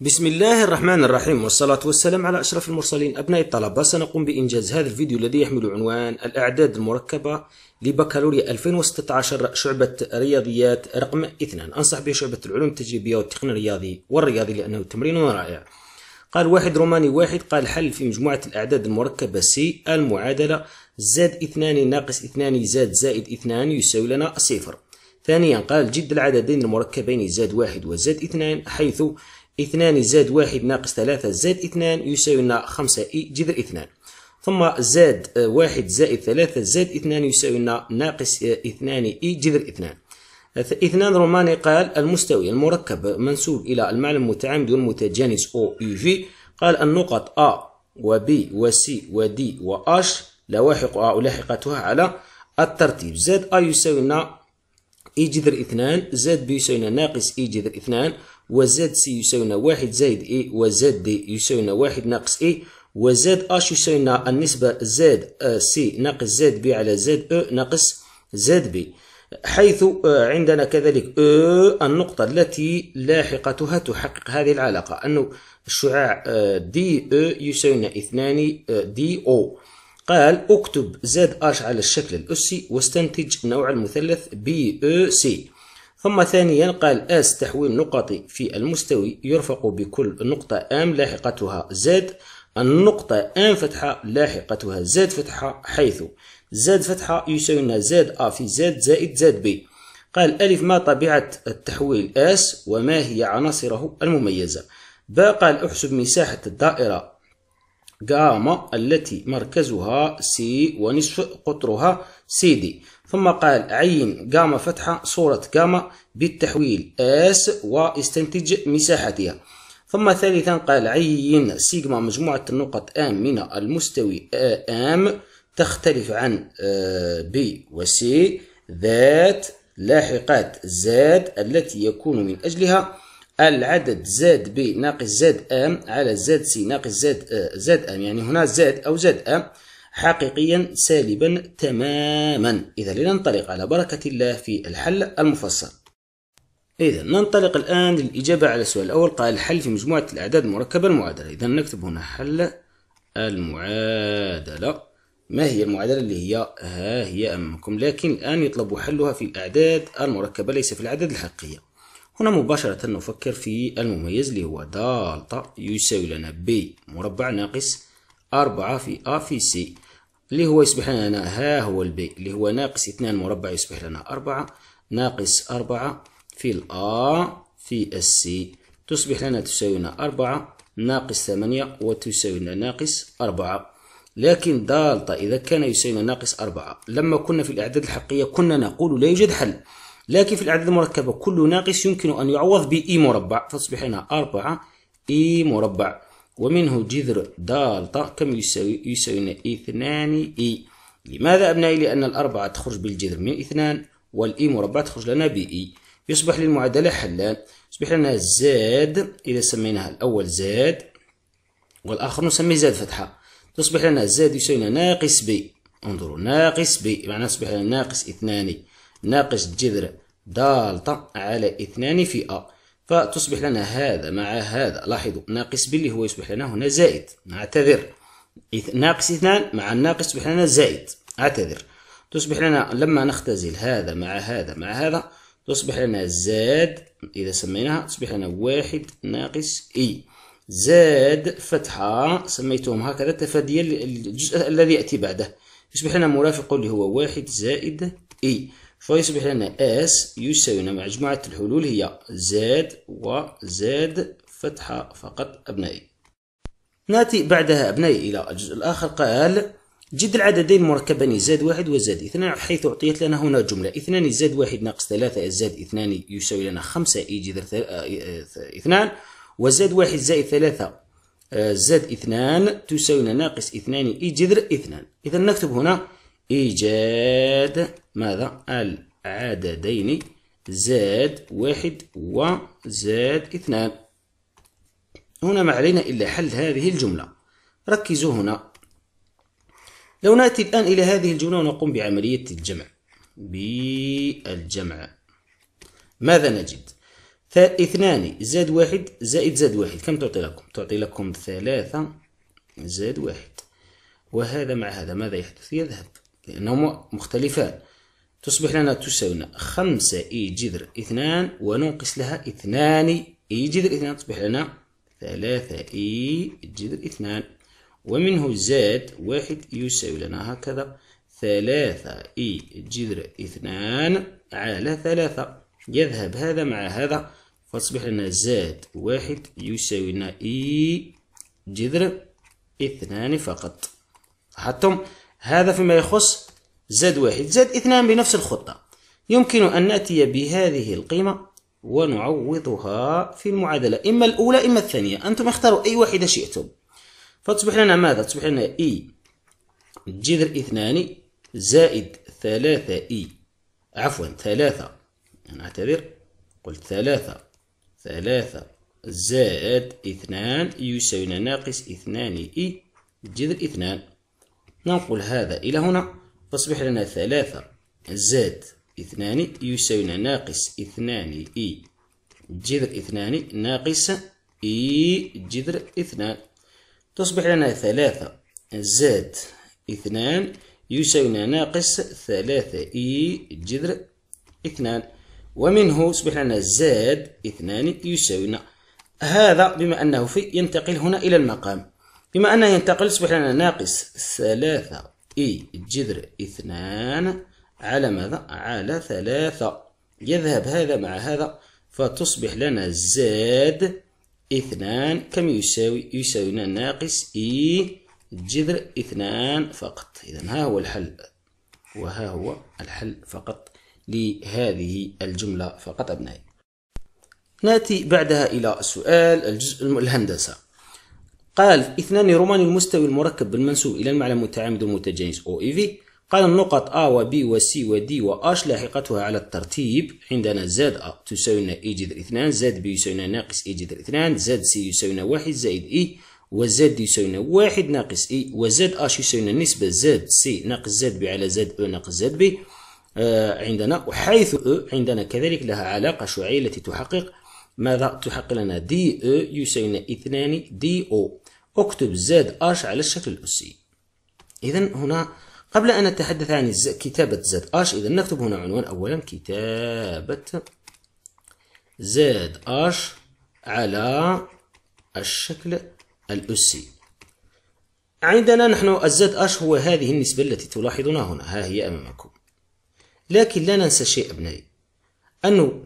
بسم الله الرحمن الرحيم والصلاة والسلام على أشرف المرسلين أبناء الطلبة سنقوم بإنجاز هذا الفيديو الذي يحمل عنوان الأعداد المركبة لبكالوريا 2016 شعبة رياضيات رقم 2 أنصح به شعبة العلوم التجريبية والتقنية الرياضي والرياضي لأنه تمرين رائع قال واحد روماني واحد قال حل في مجموعة الأعداد المركبة سي المعادلة زاد اثنان ناقص اثنان زاد زائد اثنان يساوي لنا صفر ثانيا قال جد العددين المركبين زاد واحد وزاد اثنان حيث اثنان زائد واحد ناقص ثلاثة زائد اثنان يساوي لنا خمسة إي جذر اثنان ثم زائد آه، واحد زائد ثلاثة زائد اثنان يساوي لنا ناقص آه، اثنان إي جذر اثنان آه، اثنان روماني قال المستوي المركب منسوب إلى المعلم المتعامد والمتجانس أو اي في قال النقط ا و ب و C و D و اش لواحقها أو لاحقتها على الترتيب زائد ا يساوي لنا إي جذر اثنان زائد ب يساوي لنا ناقص إي جذر اثنان وزد سي يساوينا واحد زائد اي وزد دي يساوينا واحد ناقص اي وزد اش يساوينا النسبة زد آه، سي ناقص زد بي على زد او ناقص زد بي حيث آه، عندنا كذلك او آه، النقطة التي لاحقتها تحقق هذه العلاقة أنه الشعاع دي او يساوينا اثنان دي او قال اكتب زد اش على الشكل الأسي واستنتج نوع المثلث بي او سي ثم ثانيا قال اس تحويل نقطي في المستوي يرفق بكل نقطة ام لاحقتها زد النقطة ام فتحة لاحقتها زد فتحة حيث زد فتحة يساوي لنا زد ا في زد زائد زد بي قال ألف ما طبيعة التحويل اس وما هي عناصره المميزة ب قال احسب مساحة الدائرة جاما التي مركزها سي ونصف قطرها سيدي ثم قال عين جاما فتحة صورة جاما بالتحويل اس واستنتج مساحتها ثم ثالثا قال عين سيجما مجموعة النقط ام من المستوي ام تختلف عن بي وسي ذات لاحقات زاد التي يكون من أجلها العدد زاد بي ناقص زاد ام على زاد سي ناقص زاد زاد ام يعني هنا زاد أو زاد ام حقيقيا سالبا تماما إذا لننطلق على بركة الله في الحل المفصل إذا ننطلق الآن للإجابة على السؤال الأول قال الحل في مجموعة الأعداد المركبة المعادلة إذا نكتب هنا حل المعادلة ما هي المعادلة اللي هي ها هي أمامكم لكن الآن يطلب حلها في الأعداد المركبة ليس في الأعداد الحقيقية هنا مباشرة نفكر في المميز اللي هو دالتا يساوي لنا ب مربع ناقص أربعة في أ في سي اللي هو يصبح لنا ها هو البي اللي هو ناقص اثنان مربع يصبح لنا أربعة ناقص أربعة في الآ في السي تصبح لنا تساوينا أربعة ناقص ثمانية وتساوينا ناقص أربعة لكن دالتا إذا كان يساوينا ناقص أربعة لما كنا في الأعداد الحقيقية كنا نقول لا يوجد حل لكن في الأعداد المركبة كل ناقص يمكن أن يعوض بإي مربع فتصبح لنا أربعة إي مربع ومنه جذر دالتا كم يساوي يساوينا اثنان اي لماذا أبنائي لأن الأربعة تخرج بالجذر من اثنان والإي مربع تخرج لنا بإي يصبح للمعادلة حلان يصبح لنا زاد إذا سميناها الأول زاد والآخر نسميه زاد فتحة تصبح لنا زاد يساوي ناقص بي انظروا ناقص بي معناه يصبح لنا ناقص اثنان ناقص جذر دالتا على اثنان في أ فتصبح لنا هذا مع هذا لاحظوا ناقص ب اللي هو يصبح لنا هنا زائد نعتذر ناقص اثنان مع الناقص يصبح لنا زائد اعتذر تصبح لنا لما نختزل هذا مع هذا مع هذا تصبح لنا زاد إذا سميناها تصبح لنا واحد ناقص إي زاد فتحة سميتهم هكذا تفاديا للجزء الذي يأتي بعده يصبح لنا مرافق اللي هو واحد زائد إي فيصبح لنا اس يساوي لنا مجموعة الحلول هي زاد وزاد فتحة فقط أبنائي نأتي بعدها أبنائي إلى الجزء الآخر قال جد العددين المركبين زاد واحد وزاد اثنان حيث أعطيت لنا هنا جملة اثنان زاد واحد ناقص ثلاثة زاد اثنان يساوي لنا خمسة اي جذر آه، آه، اثنان وزاد واحد زائد ثلاثة زاد آه، اثنان تساوي لنا ناقص اثنان اي جذر اثنان إذا نكتب هنا إيجاد ماذا العددين زاد واحد وزاد اثنان هنا ما علينا إلا حل هذه الجملة ركزوا هنا لو نأتي الآن إلى هذه الجملة ونقوم بعملية الجمع بالجمع ماذا نجد؟ اثنان زاد واحد زائد زاد واحد كم تعطي لكم؟ تعطي لكم ثلاثة زاد واحد وهذا مع هذا ماذا يحدث؟ يذهب لأنهما مختلفان تصبح لنا تساوي خمسة إي جذر اثنان وننقص لها اثنان إي جذر اثنان تصبح لنا ثلاثة إي جذر اثنان ومنه زاد واحد يساوي لنا هكذا ثلاثة إي جذر اثنان على ثلاثة يذهب هذا مع هذا فتصبح لنا زاد واحد يساوي لنا إي جذر اثنان فقط حتى هذا فيما يخص زد واحد زد اثنان بنفس الخطة يمكن أن نأتي بهذه القيمة ونعوضها في المعادلة إما الأولى إما الثانية أنتم اختاروا أي واحدة شئتم فتصبح لنا ماذا؟ تصبح لنا إي جذر اثنان زائد ثلاثة إي عفوا ثلاثة أنا أعتذر قلت ثلاثة ثلاثة زائد اثنان يساوي ناقص اثنان إي جذر اثنان ننقل هذا إلى هنا تصبح لنا ثلاثة زاد اثنان يساوي ناقص اثنان إي جذر اثنان ناقص إي جذر اثنان تصبح لنا ثلاثة زاد اثنان يساوي ناقص ثلاثة إي جذر اثنان ومنه يصبح لنا زاد اثنان يساوي هذا بما أنه في ينتقل هنا إلى المقام بما أنه ينتقل يصبح لنا ناقص ثلاثة إي جذر اثنان على ماذا؟ على ثلاثة يذهب هذا مع هذا فتصبح لنا زاد اثنان كم يساوي؟ يساوي لنا ناقص إي جذر اثنان فقط إذا ها هو الحل وها هو الحل فقط لهذه الجملة فقط أبنائي نأتي بعدها إلى سؤال الجزء الهندسة قال اثنان روماني المستوي المركب بالمنسوب إلى المعلم المتعامد المتجانس أو إي في قال النقط ا و B و سي و دي و اش لاحقتها على الترتيب عندنا زاد ا تساوي اي e جذر اثنان زاد بي يساوي ناقص اي e جذر اثنان زاد سي يساوي واحد زائد اي e و Z يساوي واحد ناقص اي و اش H يساوي نسبة زاد سي ناقص زاد بي على زاد او ناقص زاد بي آه عندنا وحيث او عندنا كذلك لها علاقة شعاعية التي تحقق ماذا تحقق لنا دي او يساوي اثنان دي أو اكتب زد اش على الشكل الأسي إذا هنا قبل أن نتحدث عن كتابة زد اش إذا نكتب هنا عنوان أولا كتابة زد اش على الشكل الأسي عندنا نحن الزد اش هو هذه النسبة التي تلاحظونها هنا ها هي أمامكم لكن لا ننسى شيء أبنائي أنه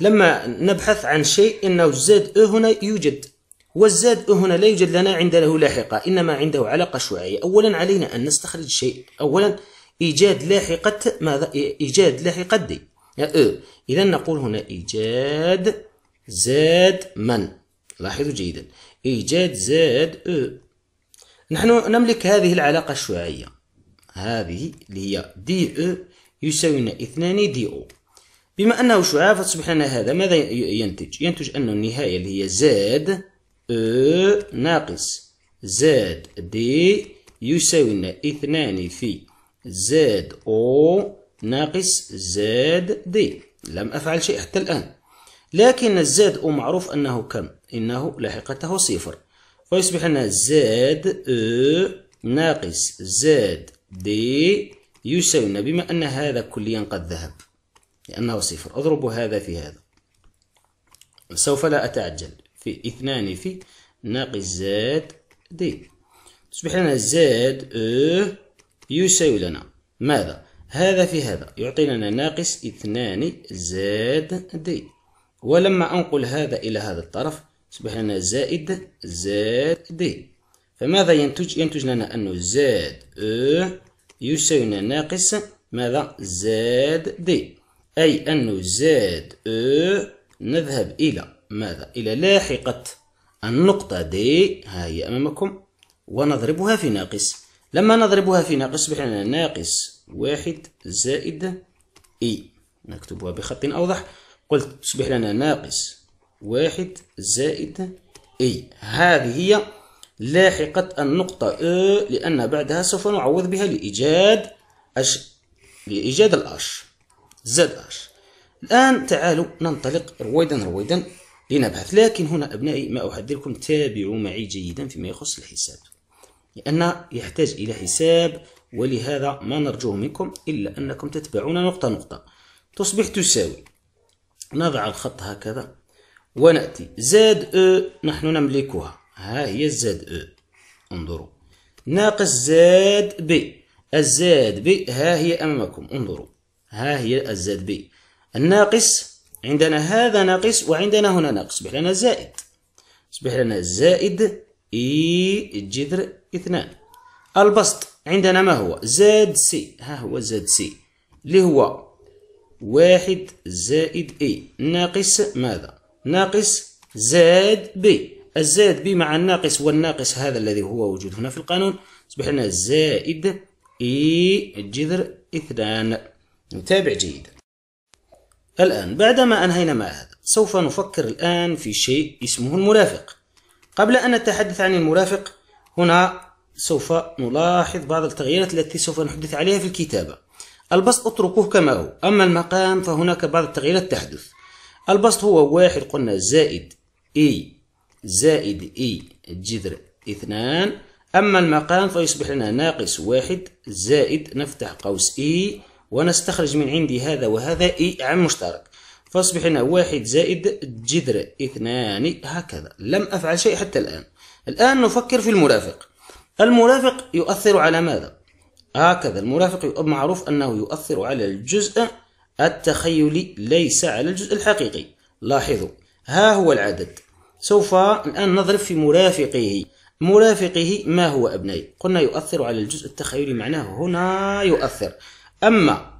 لما نبحث عن شيء أنه زد أو e هنا يوجد والزاد هنا لا يوجد لنا عند له لاحقة إنما عنده علاقة شعاعية أولا علينا أن نستخرج شيء أولا إيجاد لاحقة ماذا إيجاد لاحقة دي أه. إذا نقول هنا إيجاد زاد من لاحظوا جيدا إيجاد زاد أو أه. نحن نملك هذه العلاقة الشعاعية هذه اللي هي دي أو أه يساوي لنا اثنان دي أو بما أنه شعاع فتصبح لنا هذا ماذا ينتج؟ ينتج أن النهاية اللي هي زاد ناقص زاد دي يساوي لنا اثنان في زاد أو ناقص زاد دي لم أفعل شيء حتى الآن لكن الزاد أو معروف أنه كم إنه لاحقته صفر فيصبح لنا زاد أو ناقص زاد دي يساوي لنا بما أن هذا كليا قد ذهب لأنه صفر أضرب هذا في هذا سوف لا أتعجل في اثنان في ناقص زاد دي تصبح لنا زاد او أه، يساوي لنا ماذا؟ هذا في هذا يعطينا ناقص اثنان زاد دي ولما أنقل هذا إلى هذا الطرف يصبح لنا زائد زاد دي فماذا ينتج؟ ينتج لنا أنه زاد او أه، يساوي لنا ناقص ماذا؟ زاد دي أي أنه زاد او أه، نذهب إلى ماذا إلى لاحقة النقطة دي ها هي أمامكم ونضربها في ناقص لما نضربها في ناقص يصبح لنا ناقص واحد زائد إي e. نكتبها بخط أوضح قلت تصبح لنا ناقص واحد زائد إي e. هذه هي لاحقة النقطة او e، لأن بعدها سوف نعوض بها لإيجاد أش لإيجاد الأش زد أش الآن تعالوا ننطلق رويدا رويدا لنبحث لكن هنا أبنائي ما أحذركم تابعوا معي جيدا فيما يخص الحساب لأن يحتاج إلى حساب ولهذا ما نرجوه منكم إلا أنكم تتبعون نقطة نقطة تصبح تساوي نضع الخط هكذا ونأتي زاد أو نحن نملكها ها هي زاد أو انظروا ناقص زاد ب الزاد ب ها هي أمامكم انظروا ها هي الزاد ب الناقص عندنا هذا ناقص وعندنا هنا ناقص يصبح لنا زائد يصبح لنا زائد اي e جذر اثنان البسط عندنا ما هو زاد سي ها هو زاد سي اللي هو واحد زائد اي e. ناقص ماذا ناقص زاد بي الزاد بي مع الناقص والناقص هذا الذي هو موجود هنا في القانون يصبح لنا زائد اي e جذر اثنان نتابع جيدا الآن بعدما أنهينا مع هذا سوف نفكر الآن في شيء اسمه المرافق قبل أن نتحدث عن المرافق هنا سوف نلاحظ بعض التغييرات التي سوف نحدث عليها في الكتابة البسط اتركوه كما هو أما المقام فهناك بعض التغييرات تحدث البسط هو واحد قلنا زائد إي زائد إي جذر اثنان أما المقام فيصبح لنا ناقص واحد زائد نفتح قوس إي ونستخرج من عندي هذا وهذا إي عام مشترك فأصبح هنا واحد زائد جذر اثنان هكذا لم أفعل شيء حتى الآن الآن نفكر في المرافق المرافق يؤثر على ماذا؟ هكذا المرافق معروف أنه يؤثر على الجزء التخيلي ليس على الجزء الحقيقي لاحظوا ها هو العدد سوف الآن نضرب في مرافقه مرافقه ما هو أبنائي قلنا يؤثر على الجزء التخيلي معناه هنا يؤثر أما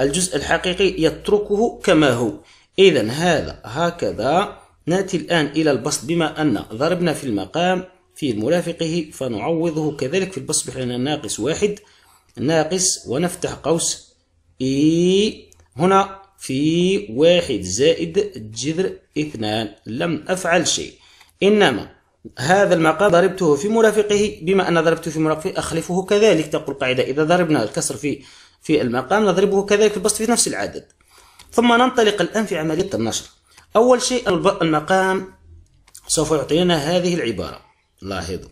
الجزء الحقيقي يتركه كما هو إذا هذا هكذا نأتي الآن إلى البسط بما أن ضربنا في المقام في مرافقه فنعوضه كذلك في البسط بحيث ناقص واحد ناقص ونفتح قوس إي هنا في واحد زائد جذر اثنان لم أفعل شيء إنما هذا المقام ضربته في مرافقه بما أن ضربته في مرافقه أخلفه كذلك تقول قاعدة إذا ضربنا الكسر في في المقام نضربه كذلك في البسط في نفس العدد ثم ننطلق الآن في عملية النشر أول شيء المقام سوف يعطينا هذه العبارة لاحظوا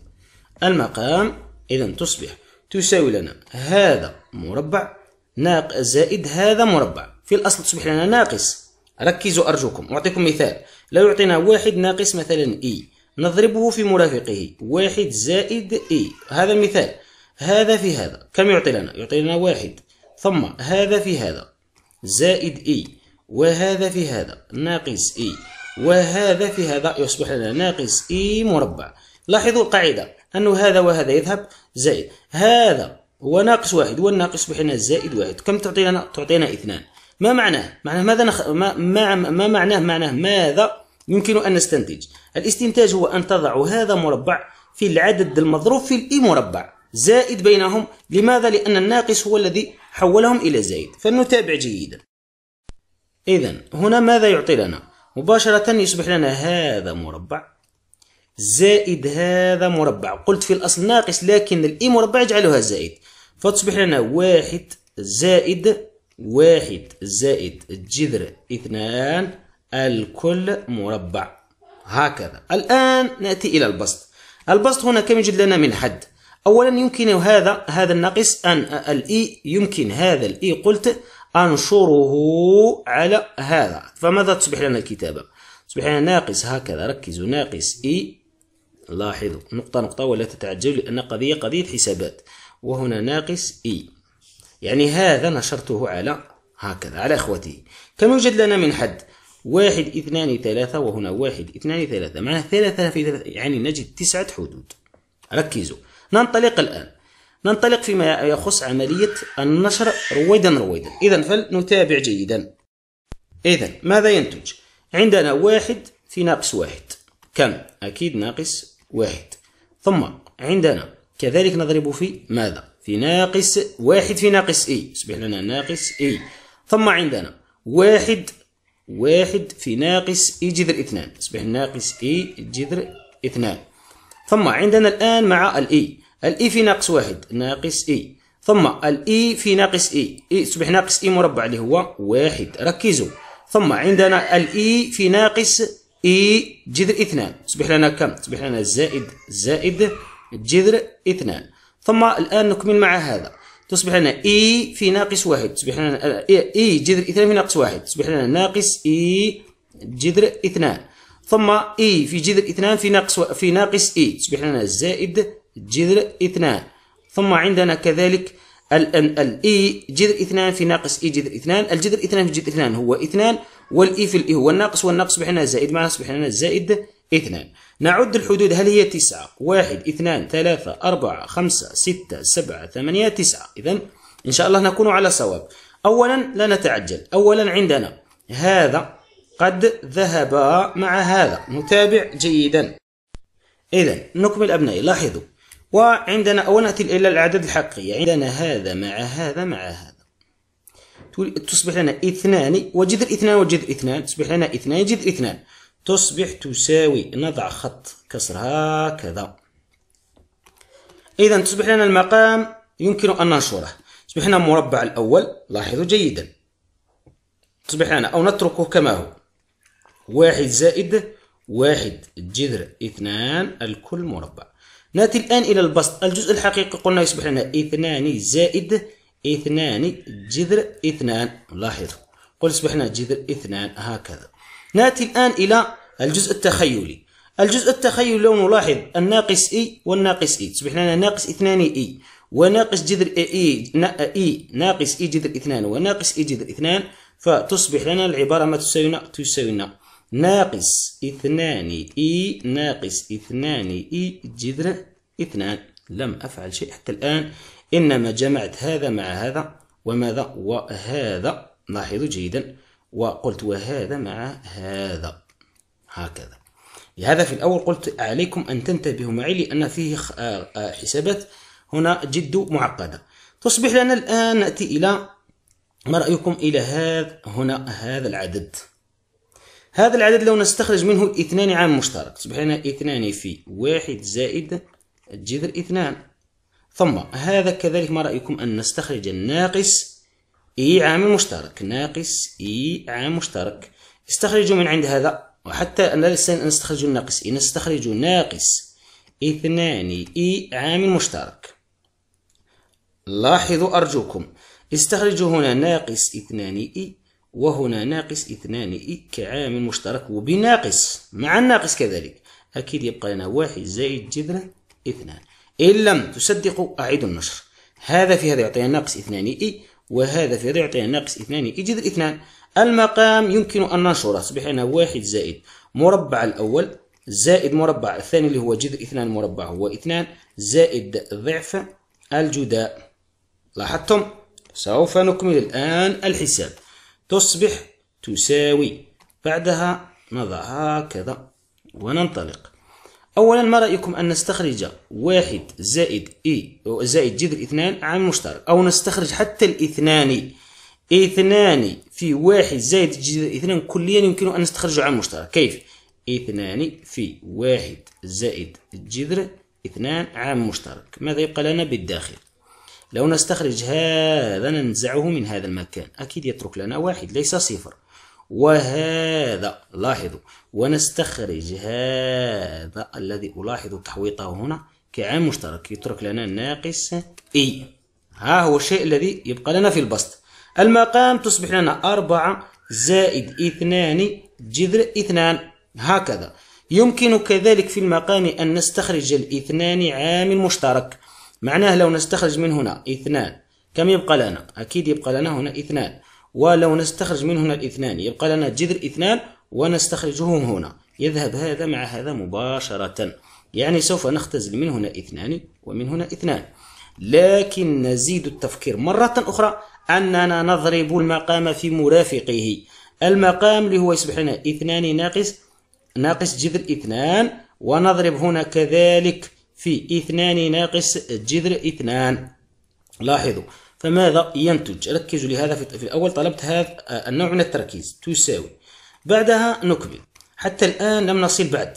المقام إذا تصبح تساوي لنا هذا مربع ناق زائد هذا مربع في الأصل تصبح لنا ناقص ركزوا أرجوكم أعطيكم مثال لو يعطينا واحد ناقص مثلا إي e، نضربه في مرافقه واحد زائد إي e. هذا مثال هذا في هذا كم يعطي لنا؟ يعطي لنا واحد ثم هذا في هذا زائد اي وهذا في هذا ناقص اي وهذا في هذا يصبح لنا ناقص اي مربع لاحظوا القاعدة أنه هذا وهذا يذهب زائد هذا هو ناقص واحد والناقص يصبح لنا زائد واحد كم تعطي لنا؟ تعطينا اثنان ما معناه؟ معناه ماذا نخ... ما... ما... ما معناه؟ معناه ماذا يمكن أن نستنتج؟ الاستنتاج هو أن تضع هذا مربع في العدد المضروب في الإي مربع زائد بينهم لماذا؟ لأن الناقص هو الذي حولهم إلى زائد فلنتابع جيدا إذا هنا ماذا يعطي لنا؟ مباشرة يصبح لنا هذا مربع زائد هذا مربع قلت في الأصل ناقص لكن الإي e مربع يجعلها زائد فتصبح لنا واحد زائد واحد زائد جذر اثنان الكل مربع هكذا الآن نأتي إلى البسط البسط هنا كم يوجد لنا من حد؟ أولا يمكن هذا هذا الناقص أن الإي e، يمكن هذا الإي e، قلت أنشره على هذا فماذا تصبح لنا الكتابة تصبح لنا ناقص هكذا ركزوا ناقص إي e. لاحظوا نقطة نقطة ولا تتعجلوا لأن قضية قضية حسابات وهنا ناقص إي يعني هذا نشرته على هكذا على اخوتي كم يوجد لنا من حد واحد اثنان ثلاثة وهنا واحد اثنان ثلاثة معناه ثلاثة في ثلاثة يعني نجد تسعة حدود ركزوا ننطلق الآن ننطلق فيما يخص عملية النشر رويدا رويدا إذا فلنتابع جيدا إذا ماذا ينتج؟ عندنا واحد في ناقص واحد كم؟ أكيد ناقص واحد ثم عندنا كذلك نضرب في ماذا؟ في ناقص واحد في ناقص إي يصبح لنا ناقص إي ثم عندنا واحد واحد في ناقص إي جذر اثنان يصبح ناقص إي جذر اثنان ثم عندنا الآن مع الإي e. الإي e في ناقص واحد ناقص إي e. ثم الإي في ناقص إي إي تصبح ناقص إي مربع اللي هو واحد ركزوا ثم عندنا الإي في ناقص إي جذر اثنان تصبح لنا كم؟ تصبح لنا زائد زائد جذر اثنان ثم الآن نكمل مع هذا تصبح لنا إي في ناقص واحد تصبح لنا إي آه، جذر اثنان في ناقص واحد تصبح لنا ناقص إي جذر اثنان ثم اي في جذر اثنان في ناقص في ناقص اي تصبح لنا زائد جذر اثنان ثم عندنا كذلك الاي جذر اثنان في ناقص اي جذر اثنان الجذر اثنان في جذر اثنان هو اثنان والاي في الاي هو الناقص والناقص يصبح لنا زائد معناها يصبح لنا زائد اثنان نعد الحدود هل هي تسعة واحد اثنان ثلاثة أربعة خمسة ستة سبعة ثمانية تسعة إذا إن شاء الله نكون على صواب أولا لا نتعجل أولا عندنا هذا قد ذهبا مع هذا نتابع جيدا إذا نكمل أبنائي لاحظوا وعندنا أولا نأتي إلى الأعداد الحقيقية عندنا هذا مع هذا مع هذا تصبح لنا اثنان وجذر اثنان وجذر اثنان تصبح لنا اثنان جذر اثنان تصبح تساوي نضع خط كسر هكذا إذا تصبح لنا المقام يمكن أن ننشره تصبح لنا المربع الأول لاحظوا جيدا تصبح لنا أو نتركه كما هو واحد زائد واحد جذر اثنان الكل مربع نأتي الآن إلى البسط الجزء الحقيقي قلنا يصبح لنا اثنان زائد اثنان جذر اثنان لاحظ قل يصبح لنا جذر اثنان هكذا نأتي الآن إلى الجزء التخيلي الجزء التخيلي لو نلاحظ الناقص اي e والناقص اي e. تصبح لنا ناقص اثنان اي e وناقص جذر اي اي ناقص اي جذر اثنان وناقص اي جذر اثنان فتصبح لنا العبارة ما تساوينا تساوينا ناقص اثنان إي ناقص اثنان إي جذر اثنان لم أفعل شيء حتى الآن إنما جمعت هذا مع هذا وماذا وهذا لاحظوا جيدا وقلت وهذا مع هذا هكذا لهذا في الأول قلت عليكم أن تنتبهوا معي لأن فيه آه، آه، حسابات هنا جد معقدة تصبح لنا الآن نأتي إلى ما رأيكم إلى هذا هنا هذا العدد هذا العدد لو نستخرج منه الاثنان عام مشترك تصبح لنا اثنان في واحد زائد الجذر اثنان ثم هذا كذلك ما رأيكم أن نستخرج الناقص إي عام مشترك ناقص إي عام مشترك استخرجوا من عند هذا وحتى لا نستخرج الناقص إي نستخرج ناقص اثنان إي عام مشترك لاحظوا أرجوكم استخرجوا هنا ناقص اثنان إي وهنا ناقص اثنان كعامل مشترك وبناقص مع الناقص كذلك أكيد يبقى لنا واحد زائد جذر اثنان إن لم تصدقوا أعيد النشر هذا في هذا يعطينا ناقص اثنان إي وهذا في هذا يعطينا ناقص اثنان إي جذر اثنان المقام يمكن أن ننشره أصبح لنا واحد زائد مربع الأول زائد مربع الثاني اللي هو جذر اثنان مربع هو اثنان زائد ضعف الجداء لاحظتم سوف نكمل الآن الحساب تصبح تساوي بعدها نضع هكذا وننطلق أولا ما رأيكم أن نستخرج واحد زائد إي زائد جذر اثنان عن مشترك أو نستخرج حتى الاثنان اثنان في واحد زائد جذر اثنان كليا يمكن أن نستخرجه عن مشترك كيف؟ اثنان في واحد زائد جذر اثنان عام مشترك ماذا يبقى لنا بالداخل لو نستخرج هذا ننزعه من هذا المكان أكيد يترك لنا واحد ليس صفر وهذا لاحظوا ونستخرج هذا الذي ألاحظ تحويطه هنا كعام مشترك يترك لنا ناقص إي ها هو الشيء الذي يبقى لنا في البسط المقام تصبح لنا أربعة زائد اثنان جذر اثنان هكذا يمكن كذلك في المقام أن نستخرج الاثنان عامل مشترك معناه لو نستخرج من هنا اثنان كم يبقى لنا أكيد يبقى لنا هنا اثنان ولو نستخرج من هنا الاثنان يبقى لنا جذر اثنان ونستخرجهم هنا يذهب هذا مع هذا مباشرة يعني سوف نختزل من هنا اثنان ومن هنا اثنان لكن نزيد التفكير مرة أخرى أننا نضرب المقام في مرافقه المقام اللي هو يصبح لنا اثنان ناقص ناقص جذر اثنان ونضرب هنا كذلك في اثنان ناقص جذر اثنان لاحظوا فماذا ينتج ركزوا لهذا في الأول طلبت هذا النوع من التركيز تساوي بعدها نكمل حتى الآن لم نصل بعد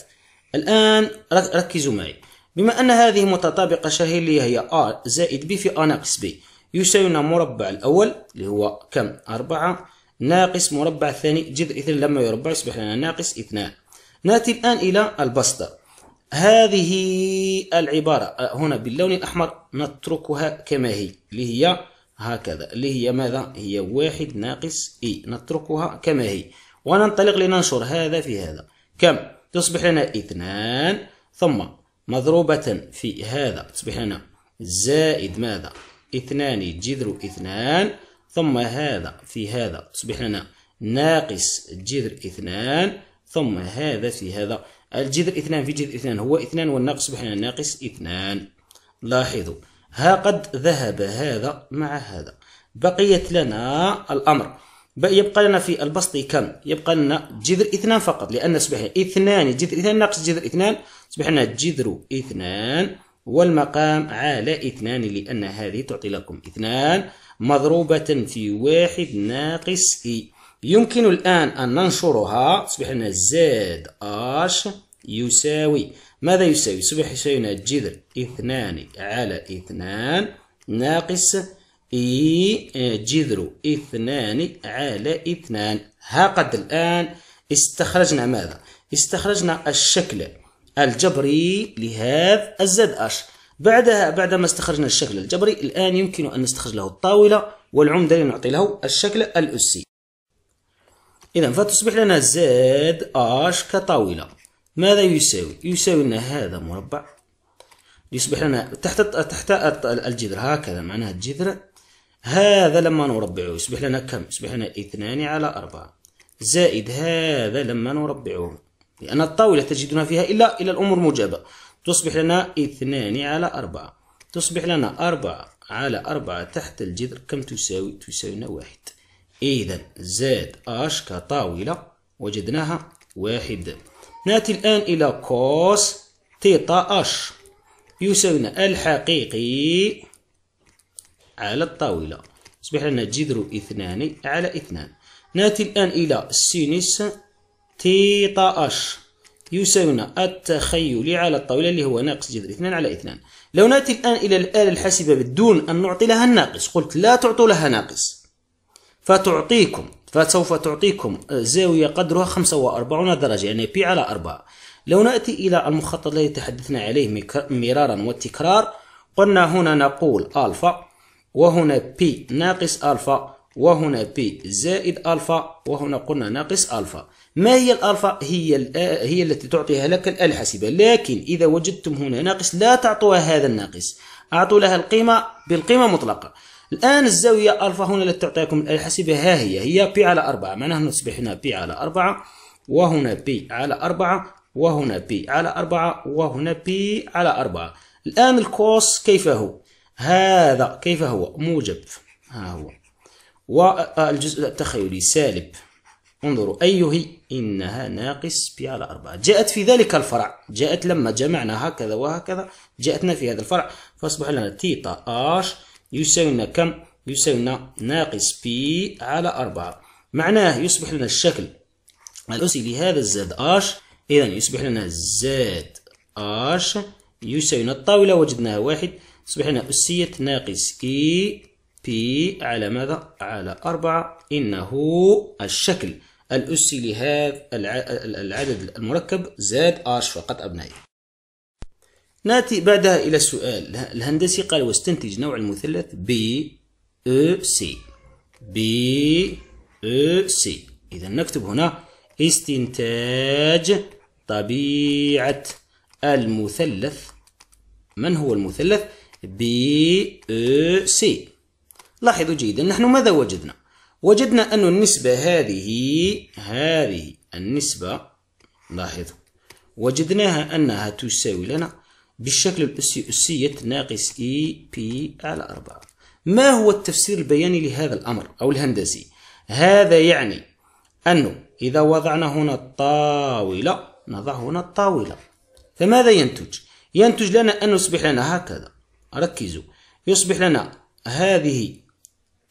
الآن ركزوا معي بما أن هذه متطابقة شهيرية هي R زائد B في A ناقص B يساوينا مربع الأول اللي هو كم أربعة ناقص مربع الثاني جذر إثنين لما يربع يصبح لنا ناقص اثنان نأتي الآن إلى البسطة هذه العبارة آه، هنا باللون الأحمر نتركها كما هي اللي هي هكذا اللي هي ماذا هي واحد ناقص إي نتركها كما هي وننطلق لننشر هذا في هذا كم تصبح لنا اثنان ثم مضروبة في هذا تصبح لنا زائد ماذا اثنان جذر اثنان ثم هذا في هذا تصبح لنا ناقص جذر اثنان ثم هذا في هذا الجذر اثنان في جذر اثنان هو اثنان والناقص بحنا ناقص اثنان لاحظوا ها قد ذهب هذا مع هذا بقيت لنا الأمر يبقى لنا في البسط كم يبقى لنا جذر اثنان فقط لأن أصبح اثنان جذر اثنان ناقص جذر اثنان أصبحنا جذر اثنان والمقام على اثنان لأن هذه تعطي لكم اثنان مضروبة في واحد ناقص إي يمكن الآن أن ننشرها تصبح لنا زد اش يساوي ماذا يساوي؟ يصبح لنا جذر اثنان على اثنان ناقص اي إيه، جذر اثنان على اثنان ها قد الآن استخرجنا ماذا؟ استخرجنا الشكل الجبري لهذا الزد اش بعدها بعدما استخرجنا الشكل الجبري الآن يمكن أن نستخرج له الطاولة والعمدة لنعطي له الشكل الأسي إذا فتصبح لنا زد أش كطاولة ماذا يساوي؟ يساوي لنا هذا مربع يصبح لنا تحت تحت الجذر هكذا معناها الجذر هذا لما نربعه يصبح لنا كم؟ يصبح لنا اثنان على أربعة زائد هذا لما نربعه لأن الطاولة تجدنا فيها إلا إلى الأمور موجبة تصبح لنا اثنان على أربعة تصبح لنا أربعة على أربعة تحت الجذر كم تساوي؟ تساوي لنا واحد إذا زاد أش كطاولة وجدناها واحد نأتي الآن إلى كوس تيتا أش يساوينا الحقيقي على الطاولة يصبح لنا جذر اثنان على اثنان نأتي الآن إلى سينس تيتا أش يساوينا التخيل على الطاولة اللي هو ناقص جذر اثنان على اثنان لو نأتي الآن إلى الآلة الحاسبة بدون أن نعطي لها الناقص قلت لا تعطوا لها ناقص فتعطيكم فسوف تعطيكم آه، زاوية قدرها 45 درجة يعني بي على 4 لو نأتي إلى المخطط الذي تحدثنا عليه مرارا والتكرار قلنا هنا نقول ألفا وهنا بي ناقص ألفا وهنا بي زائد ألفا وهنا قلنا ناقص ألفا ما هي الألفا؟ هي آه، هي التي تعطيها لك الاله الحاسبة لكن إذا وجدتم هنا ناقص لا تعطوها هذا الناقص أعطوا لها القيمة بالقيمة مطلقة الآن الزاوية ألفا هنا التي تعطيكم الحاسبة ها هي هي بي على أربعة معناها نصبح هنا بي على أربعة وهنا بي على أربعة وهنا بي على أربعة وهنا بي على أربعة الآن الكوس كيف هو هذا كيف هو موجب ها هو والجزء آه، التخيلي سالب انظروا أيه إنها ناقص بي على أربعة جاءت في ذلك الفرع جاءت لما جمعنا هكذا وهكذا جاءتنا في هذا الفرع فأصبح لنا تيتا آش يساوي كم؟ يساوي لنا ناقص بي على 4 معناه يصبح لنا الشكل الأسي لهذا الزاد اش إذا يصبح لنا زاد اش يساوي لنا الطاولة وجدناها واحد يصبح لنا أسية ناقص كي بي على ماذا؟ على أربعة إنه الشكل الأسي لهذا العدد المركب زاد اش فقط أبنائي ناتي بعدها إلى السؤال الهندسي قال واستنتج نوع المثلث بي او سي بي او سي إذا نكتب هنا استنتاج طبيعة المثلث من هو المثلث بي او سي لاحظوا جيدا نحن ماذا وجدنا وجدنا أن النسبة هذه هذه النسبة لاحظوا وجدناها أنها تساوي لنا بالشكل الأسي أسية ناقص إي e بي على أربعة ما هو التفسير البياني لهذا الأمر أو الهندسي؟ هذا يعني أنه إذا وضعنا هنا الطاولة نضع هنا الطاولة فماذا ينتج؟ ينتج لنا أن يصبح لنا هكذا ركزوا يصبح لنا هذه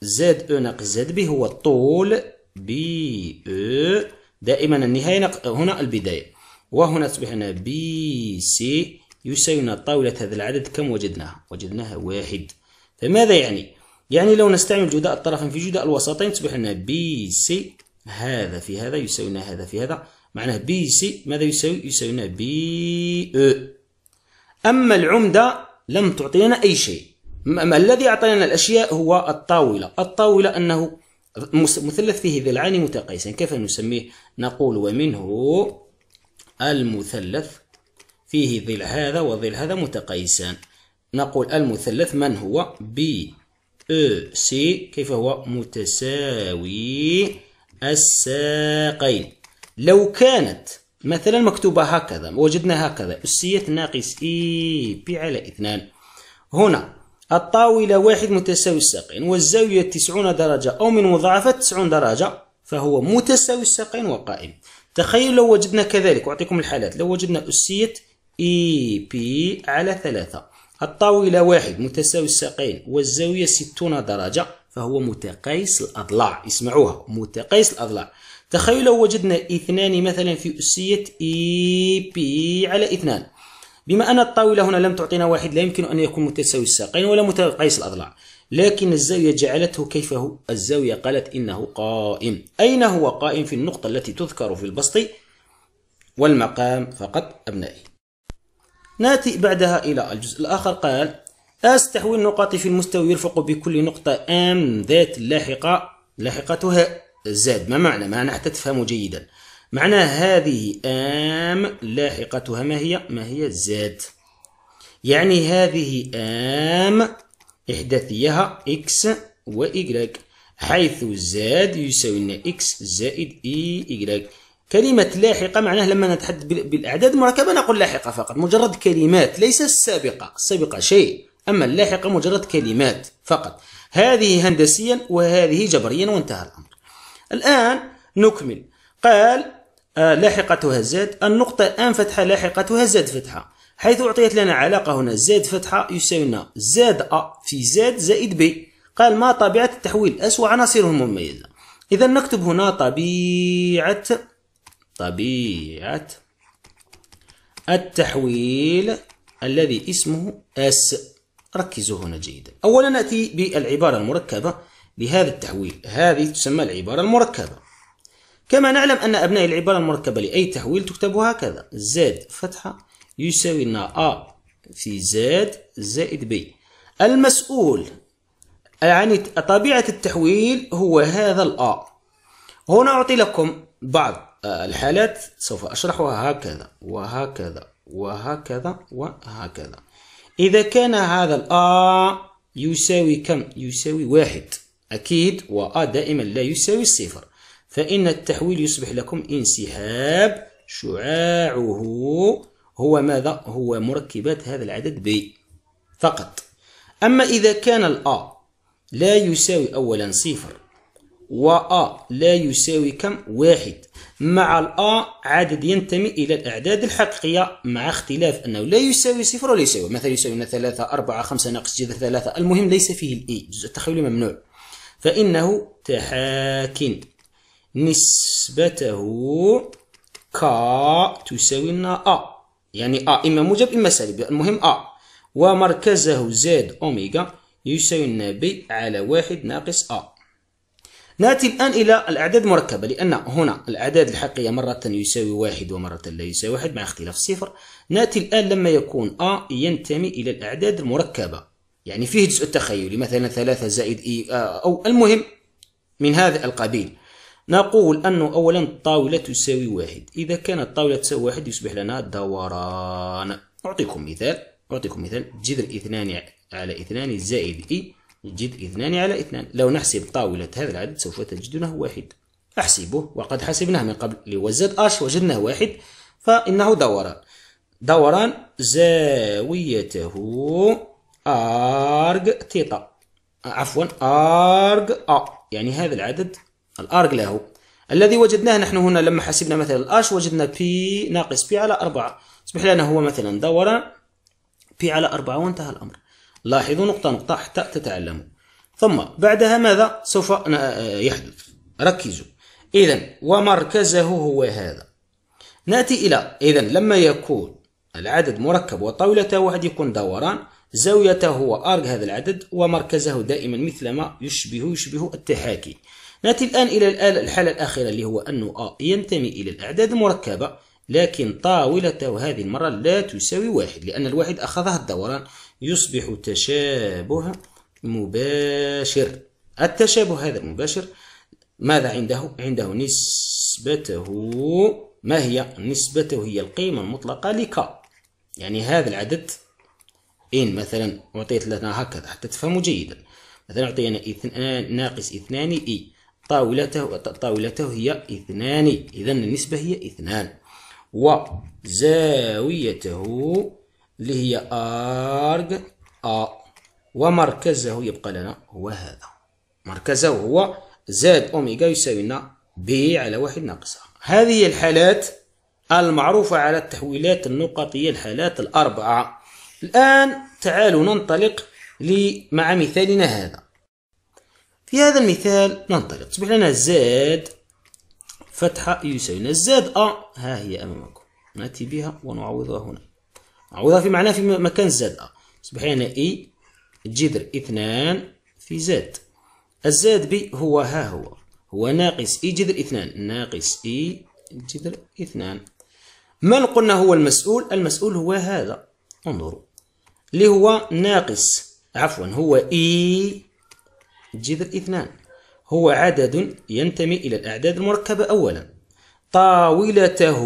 زد او e ناقص زد بي هو الطول بي او e. دائما النهاية هنا البداية وهنا تصبح لنا بي سي يساوينا طاولة هذا العدد كم وجدناه وجدناه واحد فماذا يعني؟ يعني لو نستعمل جداء الطرفين في جداء الوسطين تصبح لنا بي سي هذا في هذا يساوينا هذا في هذا معناه بي سي ماذا يساوي؟ يساوينا بي او e. أما العمدة لم تعطينا أي شيء ما الذي أعطينا الأشياء هو الطاولة الطاولة أنه مثلث فيه ذلعان متقيسين كيف نسميه؟ نقول ومنه المثلث فيه ظل هذا وظل هذا متقيسان نقول المثلث من هو بي او سي كيف هو متساوي الساقين لو كانت مثلا مكتوبة هكذا وجدنا هكذا أسيت ناقص إي e بي على اثنان هنا الطاولة واحد متساوي الساقين والزاوية 90 درجة أو من مضاعفة 90 درجة فهو متساوي الساقين وقائم تخيل لو وجدنا كذلك أعطيكم الحالات لو وجدنا أسيت إي بي على ثلاثة الطاولة واحد متساوي الساقين والزاوية ستون درجة فهو متقيس الأضلاع اسمعوها متقيس الأضلاع تخيل لو وجدنا اثنان مثلا في أسية إي بي على اثنان بما أن الطاولة هنا لم تعطينا واحد لا يمكن أن يكون متساوي الساقين ولا متقيس الأضلاع لكن الزاوية جعلته كيف هو الزاوية قالت إنه قائم أين هو قائم في النقطة التي تذكر في البسط والمقام فقط أبنائي ناتي بعدها إلى الجزء الآخر قال أس تحويل النقاط في المستوى يرفق بكل نقطة أم ذات لاحقة لاحقتها زاد ما معنى معنى حتى تفهموا جيدا معنى هذه أم لاحقتها ما هي ما هي زاد يعني هذه أم إحداثيها إكس وإيكغيك حيث زاد يساوي لنا إكس زائد إيكغيك e كلمة لاحقة معناه لما نتحدث بالأعداد المركبة نقول لاحقة فقط مجرد كلمات ليس السابقة السابقة شيء أما اللاحقة مجرد كلمات فقط هذه هندسيا وهذه جبريا وانتهى الأمر الآن نكمل قال آه، لاحقتها زاد النقطة الآن فتحة لاحقتها زاد فتحة حيث أعطيت لنا علاقة هنا زاد فتحة يساوي لنا زاد أ في زاد زائد بي قال ما طبيعة التحويل أسوأ وعناصره المميزة إذا نكتب هنا طبيعة طبيعة التحويل الذي اسمه اس ركزوا هنا جيدا أولا نأتي بالعبارة المركبة لهذا التحويل هذه تسمى العبارة المركبة كما نعلم أن أبناء العبارة المركبة لأي تحويل تكتب هكذا Z فتحة يساوي لنا A في Z زائد B المسؤول يعني طبيعة التحويل هو هذا الأ هنا أعطي لكم بعض الحالات سوف أشرحها هكذا وهكذا وهكذا وهكذا إذا كان هذا الآ يساوي كم؟ يساوي واحد أكيد وآ دائما لا يساوي الصفر فإن التحويل يصبح لكم انسحاب شعاعه هو ماذا؟ هو مركبات هذا العدد ب فقط أما إذا كان الآ لا يساوي أولا صفر و ا لا يساوي كم واحد مع الآ عدد ينتمي إلى الأعداد الحقيقية مع اختلاف أنه لا يساوي صفر ولا يساوي مثلا يساوي هنا ثلاثة أربعة خمسة ناقص جذر ثلاثة المهم ليس فيه الإي جزء التخيلي ممنوع فإنه تحاكٍ نسبته ك تساوي لنا أ يعني أ إما موجب إما سالب المهم أ ومركزه زاد اوميجا يساوي لنا ب على واحد ناقص أ ناتي الآن إلى الأعداد المركبة لأن هنا الأعداد الحقيقية مرة يساوي واحد ومرة لا يساوي واحد مع اختلاف الصفر ناتي الآن لما يكون A ينتمي إلى الأعداد المركبة يعني فيه جزء التخيلي مثلا ثلاثة زائد e، إي آه، أو المهم من هذا القبيل نقول أنه أولا الطاولة تساوي واحد إذا كانت الطاولة تساوي واحد يصبح لنا دوران أعطيكم مثال أعطيكم مثال جذر اثنان على اثنان زائد إي e نجد اثنان على اثنان لو نحسب طاولة هذا العدد سوف تجدونه واحد أحسبه وقد حسبناه من قبل لوزد أش وجدناه واحد فإنه دوران دوران زاويته أرج تيتا عفوا أرج أ يعني هذا العدد الأرج له الذي وجدناه نحن هنا لما حسبنا مثلا الأش وجدنا بي ناقص بي على أربعة أصبح لنا هو مثلا دوران بي على أربعة وانتهى الأمر لاحظوا نقطة نقطة حتى تتعلموا ثم بعدها ماذا سوف يحدث ركزوا إذا ومركزه هو هذا نأتي إلى إذا لما يكون العدد مركب وطاولته واحد يكون دوران زاويته هو أرج هذا العدد ومركزه دائما مثل ما يشبه يشبه التحاكي نأتي الآن إلى الحالة الأخيرة اللي هو أنه أ آه، ينتمي إلى الأعداد المركبة لكن طاولته هذه المرة لا تساوي واحد لأن الواحد أخذها الدوران يصبح تشابه مباشر التشابه هذا المباشر ماذا عنده؟ عنده نسبته ما هي؟ نسبته هي القيمة المطلقة لك يعني هذا العدد إن مثلا أعطيت لنا هكذا حتى تفهموا جيدا مثلا أعطينا اثنان ناقص اثنان إي طاولته طاولته هي اثنان إذا النسبة هي اثنان وزاويته اللي هي arg ا ومركزه يبقى لنا هو هذا مركزه هو زاد أوميغا يساوي لنا بي على واحد ناقص هذه الحالات المعروفة على التحويلات النقطية الحالات الأربعة الآن تعالوا ننطلق مع مثالنا هذا في هذا المثال ننطلق تصبح لنا زاد فتحة يساوي لنا زاد أ ها هي أمامكم نأتي بها ونعوضها هنا عوضها في معناها في مكان زد أصبح آه. هنا إي جذر اثنان في زد الزاد ب هو ها هو هو ناقص إي جذر اثنان ناقص إي جذر اثنان من قلنا هو المسؤول المسؤول هو هذا انظروا اللي هو ناقص عفوا هو إي جذر اثنان هو عدد ينتمي إلى الأعداد المركبة أولا طاولته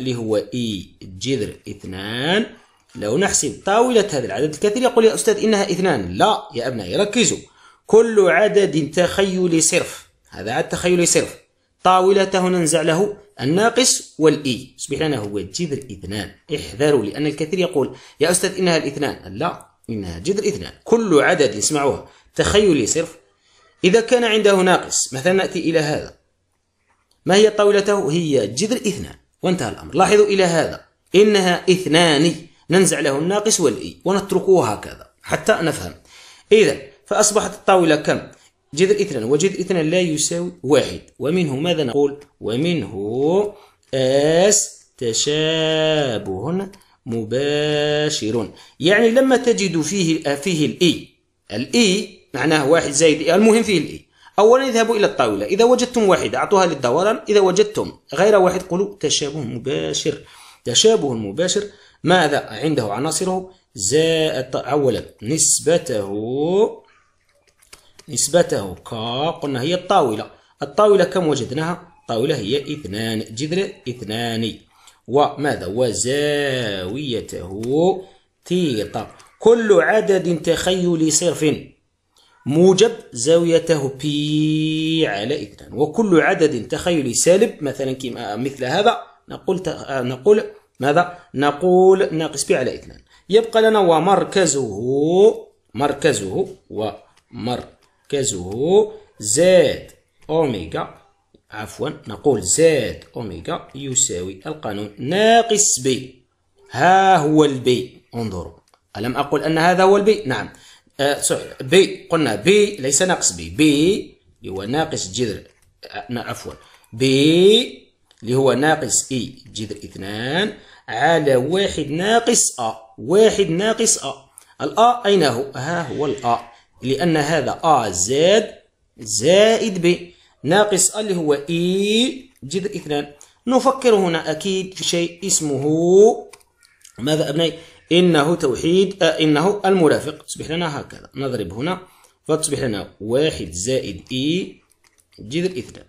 اللي هو إي جذر اثنان لو نحسب طاولة هذا العدد الكثير يقول يا أستاذ إنها اثنان لا يا أبنائي ركزوا كل عدد تخيلي صرف هذا عدد تخيلي صرف طاولته ننزع له الناقص والإي يصبح لنا هو جذر اثنان احذروا لأن الكثير يقول يا أستاذ إنها الاثنان لا إنها جذر اثنان كل عدد اسمعوها تخيلي صرف إذا كان عنده ناقص مثلا نأتي إلى هذا ما هي طاولته هي جذر اثنان وانتهى الأمر لاحظوا إلى هذا إنها اثنان ننزع له الناقص والإي ونتركه هكذا حتى نفهم إذا فأصبحت الطاولة كم؟ جذر اثنان وجذر اثنان لا يساوي واحد ومنه ماذا نقول؟ ومنه اس تشابه مباشر يعني لما تجد فيه فيه الاي الاي معناه واحد زائد المهم فيه الاي أولا اذهبوا إلى الطاولة إذا وجدتم واحدة أعطوها للدوران إذا وجدتم غير واحد قولوا تشابه مباشر تشابه مباشر ماذا عنده عناصره زائد أولا نسبته نسبته ك قلنا هي الطاولة الطاولة كم وجدناها الطاولة هي اثنان جذر اثنان وماذا وزاويته تيطا كل عدد تخيلي صرف موجب زاويته بي على اثنان وكل عدد تخيلي سالب مثلا آه، مثل هذا نقول آه، نقول ماذا نقول ناقص بي على اثنان يبقى لنا ومركزه مركزه ومركزه زاد أوميجا عفوا نقول زاد أوميجا يساوي القانون ناقص بي ها هو البي انظروا ألم أقل أن هذا هو البي نعم بي آه، قلنا بي ليس ناقص بي بي اللي هو ناقص جذر آه، عفوا بي اللي هو ناقص اي جذر اثنان على واحد ناقص ا واحد ناقص ا الا اين هو ها هو الا لان هذا ا زاد زائد بي ناقص ا اللي هو اي جذر اثنان نفكر هنا اكيد في شيء اسمه ماذا ابنائي إنه توحيد آه إنه المرافق تصبح لنا هكذا نضرب هنا فتصبح لنا واحد زائد إي جذر إثنان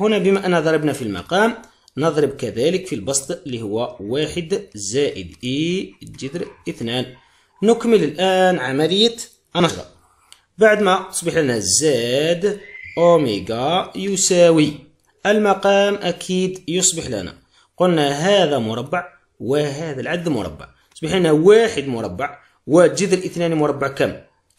هنا بما أن ضربنا في المقام نضرب كذلك في البسط اللي هو واحد زائد إي جذر اثنان نكمل الآن عملية النشرة بعد ما تصبح لنا زاد أوميغا يساوي المقام أكيد يصبح لنا قلنا هذا مربع وهذا العد مربع يصبح لنا واحد مربع وجذر اثنان مربع كم؟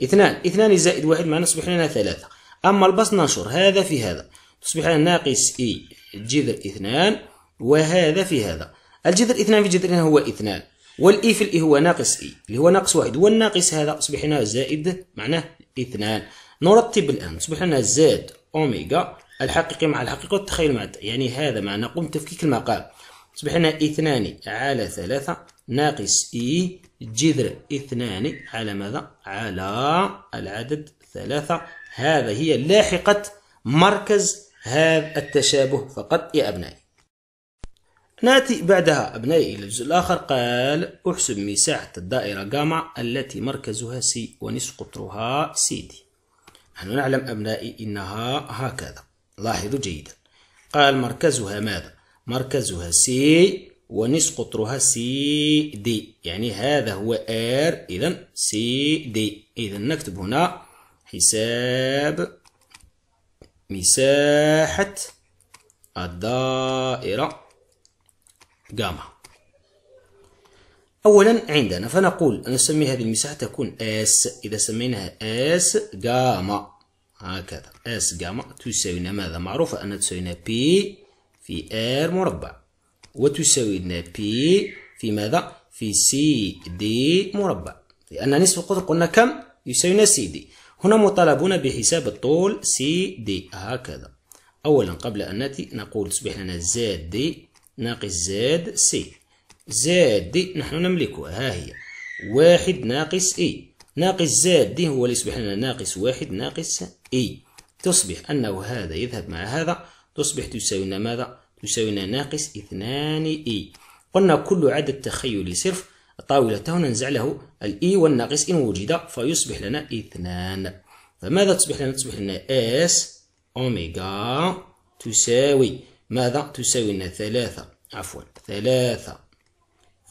اثنان اثنان زائد واحد معناه تصبح لنا ثلاثة أما البسط ننشر هذا في هذا تصبح لنا ناقص إي جذر اثنان وهذا في هذا الجذر اثنان في جذر هو اثنان والاي في الاي هو ناقص اي اللي هو ناقص واحد والناقص هذا يصبح لنا زائد معناه اثنان نرتب الان تصبح لنا زاد اوميغا الحقيقي مع الحقيقي والتخيل مع يعني هذا معنا قم تفكيك المقام تصبح لنا اثنان على ثلاثة ناقص إي جذر اثنان على ماذا؟ على العدد ثلاثة هذا هي لاحقة مركز هذا التشابه فقط يا أبنائي نأتي بعدها أبنائي إلى الجزء الآخر قال أحسب مساحة الدائرة جاما التي مركزها سي ونصف قطرها سي دي نحن نعلم أبنائي إنها هكذا لاحظوا جيدا قال مركزها ماذا؟ مركزها سي ونس قطرها سي دي يعني هذا هو ار اذا سي دي اذا نكتب هنا حساب مساحة الدائرة جاما أولا عندنا فنقول نسمي هذه المساحة تكون اس إذا سميناها اس جاما هكذا اس جاما تساوينا ماذا معروفة أن تساوينا بي في ار مربع وتساوي لنا بي في ماذا؟ في سي دي مربع لأن نصف القطر قلنا كم؟ يساوي لنا سي دي هنا مطالبون بحساب الطول سي دي هكذا أولا قبل أن نأتي نقول تصبح لنا زاد دي ناقص زاد سي زاد دي نحن نملكها ها هي واحد ناقص اي e. ناقص زاد دي هو اللي يصبح لنا ناقص واحد ناقص اي e. تصبح أنه هذا يذهب مع هذا تصبح تساوي لنا ماذا؟ يساوينا ناقص 2 اي e. قلنا كل عدد تخيلي صرف طاولته ننزع له الاي e والناقص ان وجد فيصبح لنا اثنان فماذا تصبح لنا تصبح لنا اس اوميغا تساوي ماذا تساوي لنا ثلاثة عفوا ثلاثة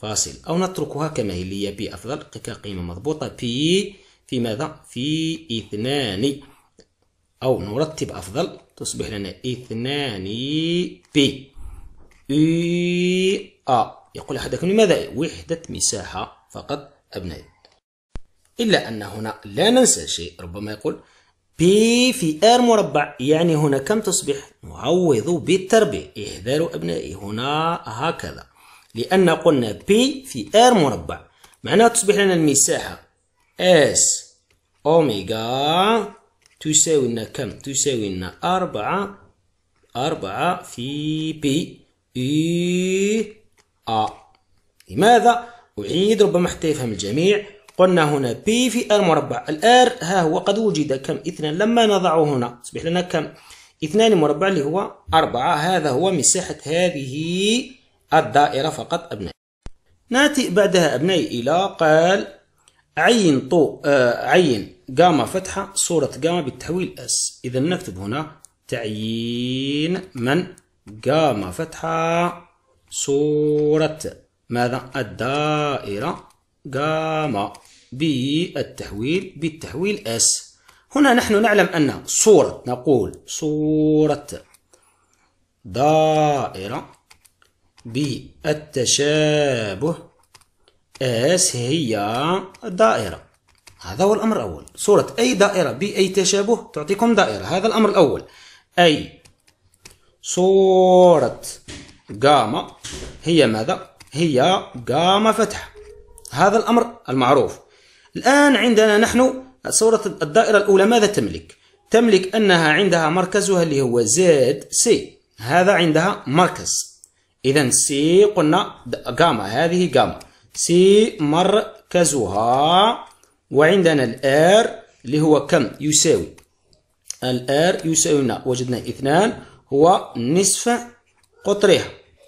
فاصل أو نتركها كما هي اللي هي بي أفضل كقيمة مضبوطة بي في ماذا في اثنان أو نرتب أفضل تصبح لنا اثنان بي اي ا يقول أحدكم لماذا وحدة مساحة فقط أبنائي إلا أن هنا لا ننسى شيء ربما يقول بي في ار مربع يعني هنا كم تصبح نعوض بالتربيع احذروا أبنائي هنا هكذا لأن قلنا بي في ار مربع معناها تصبح لنا المساحة اس أوميغا تساوي لنا كم تساوي لنا أربعة أربعة في بي إي أ لماذا؟ أعيد ربما حتى يفهم الجميع قلنا هنا بي في ار مربع الار ها هو قد وجد كم اثنان لما نضعه هنا تصبح لنا كم اثنان مربع اللي هو أربعة هذا هو مساحة هذه الدائرة فقط أبنائي نأتي بعدها أبنائي إلى قال عين طو آه عين جاما فتحة صورة جاما بالتحويل اس إذا نكتب هنا تعيين من جاما فتحة صورة ماذا الدائرة جاما بالتحويل بالتحويل اس هنا نحن نعلم أن صورة نقول صورة دائرة بالتشابه اس هي دائرة هذا هو الأمر الأول صورة أي دائرة بأي تشابه تعطيكم دائرة هذا الأمر الأول أي صورة جاما هي ماذا؟ هي جاما فتحة هذا الأمر المعروف الآن عندنا نحن صورة الدائرة الأولى ماذا تملك؟ تملك أنها عندها مركزها اللي هو زد سي هذا عندها مركز إذا سي قلنا جاما هذه جاما سي مركزها وعندنا الآر اللي هو كم يساوي الآر يساوي لنا وجدنا اثنان هو نصف قطرها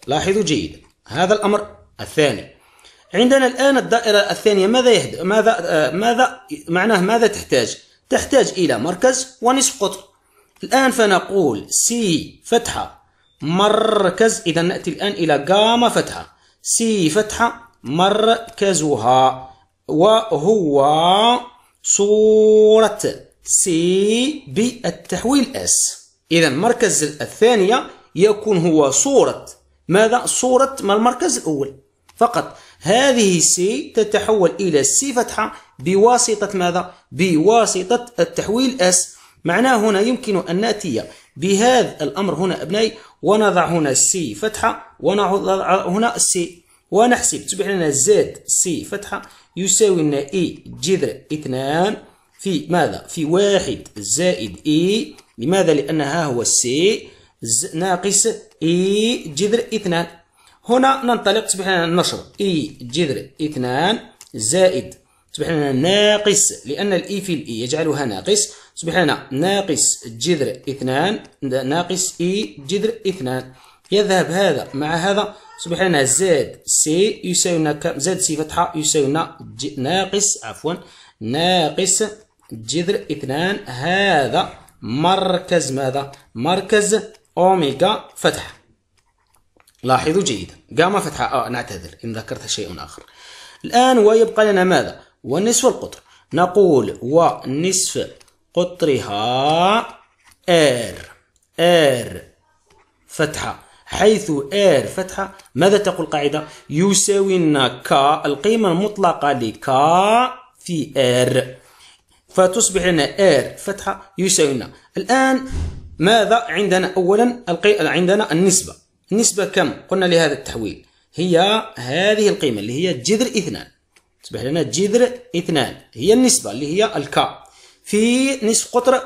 لاحظوا جيدا هذا الأمر الثاني عندنا الآن الدائرة الثانية ماذا يهد... ماذا آه، ماذا معناه ماذا تحتاج؟ تحتاج إلى مركز ونصف قطر الآن فنقول سي فتحة مركز إذا نأتي الآن إلى جاما فتحة سي فتحة مركزها وهو صورة سي بالتحويل اس إذا المركز الثانية يكون هو صورة ماذا؟ صورة ما المركز الأول فقط هذه سي تتحول إلى سي فتحة بواسطة ماذا؟ بواسطة التحويل اس معناه هنا يمكن أن نأتي بهذا الأمر هنا أبنائي ونضع هنا سي فتحة ونضع هنا سي ونحسب تصبح لنا زد سي فتحة يساوي لنا اي e جذر اثنان في ماذا؟ في واحد زائد اي e. لماذا؟ لأن ها هو سي ناقص اي e جذر اثنان هنا ننطلق تصبح لنا النشر اي جذر اثنان زائد تصبح لنا ناقص لأن الإي في الإي يجعلها ناقص تصبح لنا ناقص جذر اثنان ناقص إي جذر اثنان يذهب هذا مع هذا سبحان زاد سي يساوينا زاد سي فتحة يساوينا ناقص عفوا ناقص جذر اثنان هذا مركز ماذا؟ مركز أوميغا فتحة لاحظوا جيدا جاما فتحة آه نعتذر إن ذكرت شيء آخر الآن ويبقى لنا ماذا؟ ونصف القطر نقول ونصف قطرها ار ار فتحة حيث R فتحة ماذا تقول القاعدة؟ يساوي لنا K القيمة المطلقة ل K في R فتصبح لنا R فتحة يساوي لنا الآن ماذا عندنا أولا القي... عندنا النسبة النسبة كم قلنا لهذا التحويل هي هذه القيمة اللي هي جذر اثنان تصبح لنا جذر اثنان هي النسبة اللي هي الكا في نصف قطر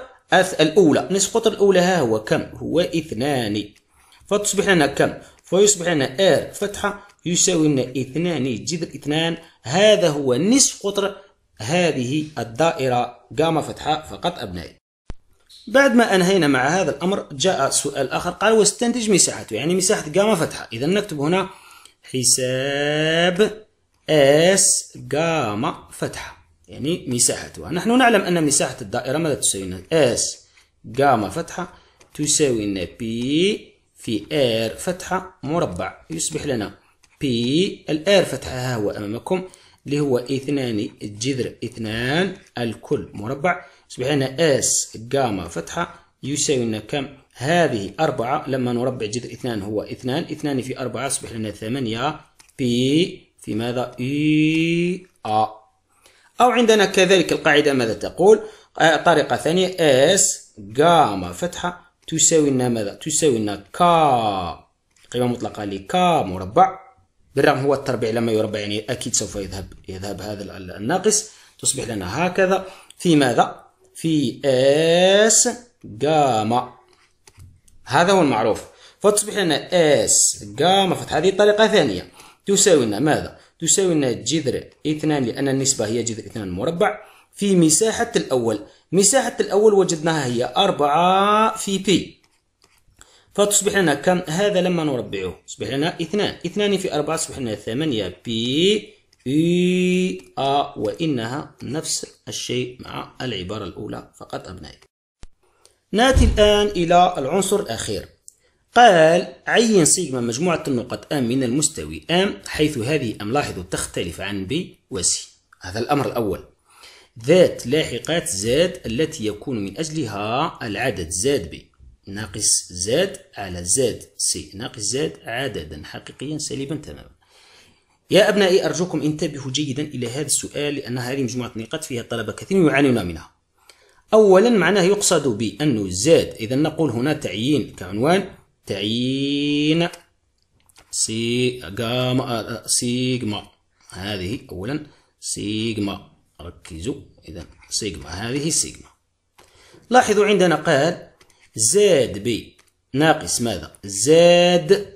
الأولى نصف قطر الأولى ها هو كم هو اثنان فتصبح لنا كم فيصبح لنا ار فتحة يساوي لنا اثنان جذر اثنان هذا هو نصف قطر هذه الدائرة جاما فتحة فقط أبنائي بعد ما أنهينا مع هذا الأمر جاء سؤال آخر قال واستنتج مساحته يعني مساحة جاما فتحة إذا نكتب هنا حساب اس جاما فتحة يعني مساحتها نحن نعلم أن مساحة الدائرة ماذا تساوي لنا اس جاما فتحة تساوي لنا بي في r فتحة مربع يصبح لنا P الr فتحة ها هو أمامكم اللي هو اثنان جذر اثنان الكل مربع يصبح لنا S جاما فتحة يساوي لنا كم هذه أربعة لما نربع جذر اثنان هو اثنان اثنان في أربعة يصبح لنا ثمانية P في ماذا E A أو عندنا كذلك القاعدة ماذا تقول آه، طريقة ثانية S جاما فتحة تساوي لنا ماذا تساوي لنا كا قيمة مطلقة لكا مربع بالرغم هو التربيع لما يربع يعني أكيد سوف يذهب يذهب هذا الناقص تصبح لنا هكذا في ماذا في اس جاما هذا هو المعروف فتصبح لنا اس جاما فتح هذه طريقة ثانية تساوي لنا ماذا تساوي لنا جذر اثنان لأن النسبة هي جذر اثنان مربع في مساحة الأول مساحة الأول وجدناها هي 4 في بي فتصبح لنا كم هذا لما نربعه تصبح لنا اثنان اثنان في أربعة تصبح لنا ثمانية بي اي ا وإنها نفس الشيء مع العبارة الأولى فقط أبنائي نأتي الآن إلى العنصر الأخير قال عين سيجما مجموعة النقط أم من المستوي أم حيث هذه أم لاحظوا تختلف عن بي وسي هذا الأمر الأول ذات لاحقات زاد التي يكون من أجلها العدد زاد ب ناقص زاد على زاد سي ناقص زاد عددا حقيقيا سالبا تماما يا أبنائي أرجوكم انتبهوا جيدا إلى هذا السؤال لأن هذه مجموعة نقاط فيها الطلبة كثير يعانون منها أولا معناه يقصد بأنه زاد إذا نقول هنا تعيين كعنوان تعيين سيغما سيجما هذه أولا سيجما ركزوا إذا سيجما هذه سيجما لاحظوا عندنا قال زاد ب ناقص ماذا زاد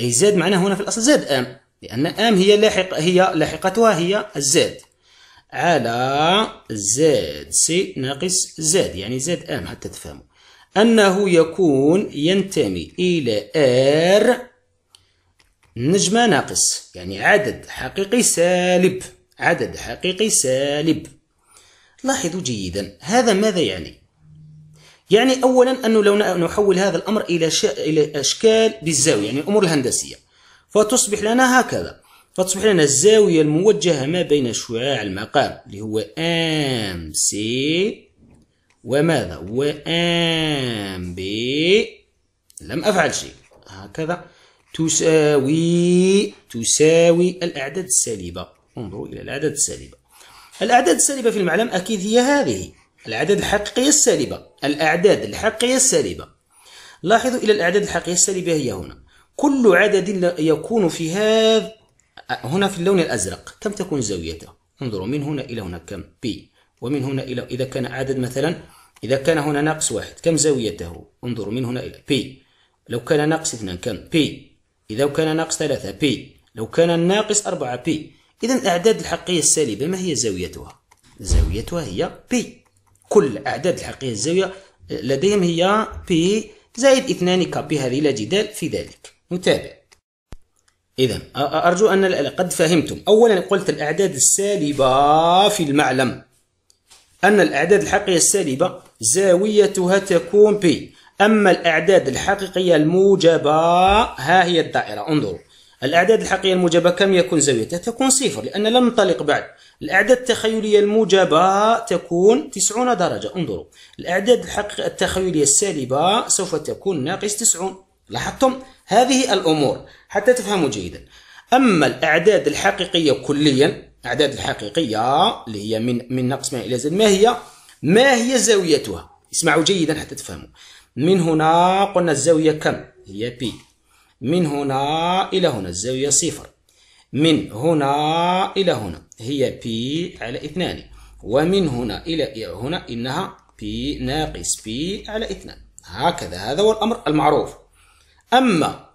أي زاد معناه هنا في الأصل زاد آم لأن آم هي لاحق هي لاحقتها هي الزاد على زاد سي ناقص زاد يعني زاد آم حتى تفهموا أنه يكون ينتمي إلى آر نجمة ناقص يعني عدد حقيقي سالب عدد حقيقي سالب لاحظوا جيدا هذا ماذا يعني؟ يعني أولا أنه لو نحول هذا الأمر إلى, شا... إلى أشكال بالزاوية يعني الأمور الهندسية فتصبح لنا هكذا فتصبح لنا الزاوية الموجهة ما بين شعاع المقام اللي هو أم سي وماذا وأم بي لم أفعل شيء هكذا تساوي تساوي الأعداد السالبة انظروا إلى الأعداد السالبة الأعداد السالبة في المعلم أكيد هي هذه الأعداد الحقيقية السالبة الأعداد الحقيقية السالبة لاحظوا إلى الأعداد الحقيقية السالبة هي هنا كل عدد يكون في هذا هنا في اللون الأزرق كم تكون زاويته انظروا من هنا إلى هنا كم بي ومن هنا إلى إذا كان عدد مثلا إذا كان هنا ناقص واحد كم زاويته انظروا من هنا إلى بي لو كان ناقص اثنان كم بي إذا كان ناقص ثلاثة بي لو كان ناقص أربعة بي إذا أعداد الحقيقية السالبة ما هي زاويتها؟ زاويتها هي بي كل أعداد الحقيقية الزاوية آه، لديهم هي بي زائد اثنان كابي هذه لا جدال في ذلك نتابع إذا أرجو أن قد فهمتم أولا قلت الأعداد السالبة في المعلم أن الأعداد الحقيقية السالبة زاويتها تكون بي أما الأعداد الحقيقية الموجبة ها هي الدائرة انظروا الأعداد الحقيقية الموجبة كم يكون زاويتها؟ تكون صفر لأن لم ننطلق بعد الأعداد التخيلية الموجبة تكون 90 درجة انظروا الأعداد الحقيقية التخيلية السالبة سوف تكون ناقص 90 لاحظتم هذه الأمور حتى تفهموا جيدا أما الأعداد الحقيقية كليا الأعداد الحقيقية اللي هي من من ناقص ما إلى زد ما هي ما هي زاويتها؟ اسمعوا جيدا حتى تفهموا من هنا قلنا الزاوية كم؟ هي بي من هنا إلى هنا الزاوية صفر من هنا إلى هنا هي بي على اثنان ومن هنا إلى هنا إنها بي ناقص بي على اثنان هكذا هذا هو الأمر المعروف أما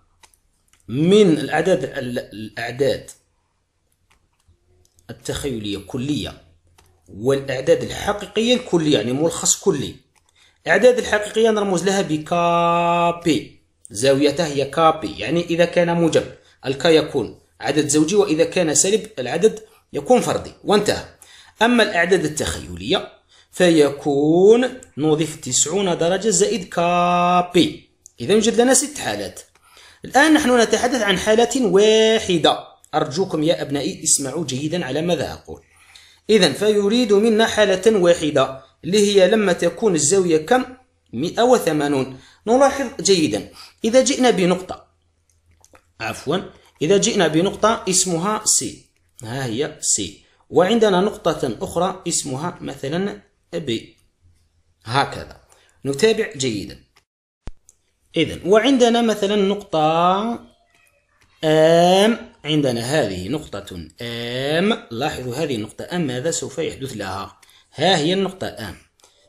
من الأعداد الأعداد التخيلية كلية والأعداد الحقيقية الكلية يعني ملخص كلي الأعداد الحقيقية نرمز لها بكابي زاويته هي كابي يعني إذا كان موجب الكا يكون عدد زوجي وإذا كان سالب العدد يكون فردي وانتهى أما الأعداد التخيلية فيكون نضيف 90 درجة زائد كابي إذا يوجد لنا ست حالات الآن نحن نتحدث عن حالة واحدة أرجوكم يا أبنائي اسمعوا جيدا على ماذا أقول إذا فيريد منا حالة واحدة اللي هي لما تكون الزاوية كم 180 نلاحظ جيدا إذا جئنا بنقطة عفوا إذا جئنا بنقطة اسمها سي ها هي سي وعندنا نقطة أخرى اسمها مثلا بي هكذا نتابع جيدا إذا وعندنا مثلا نقطة أم عندنا هذه نقطة أم لاحظوا هذه النقطة أم ماذا سوف يحدث لها ها هي النقطة أم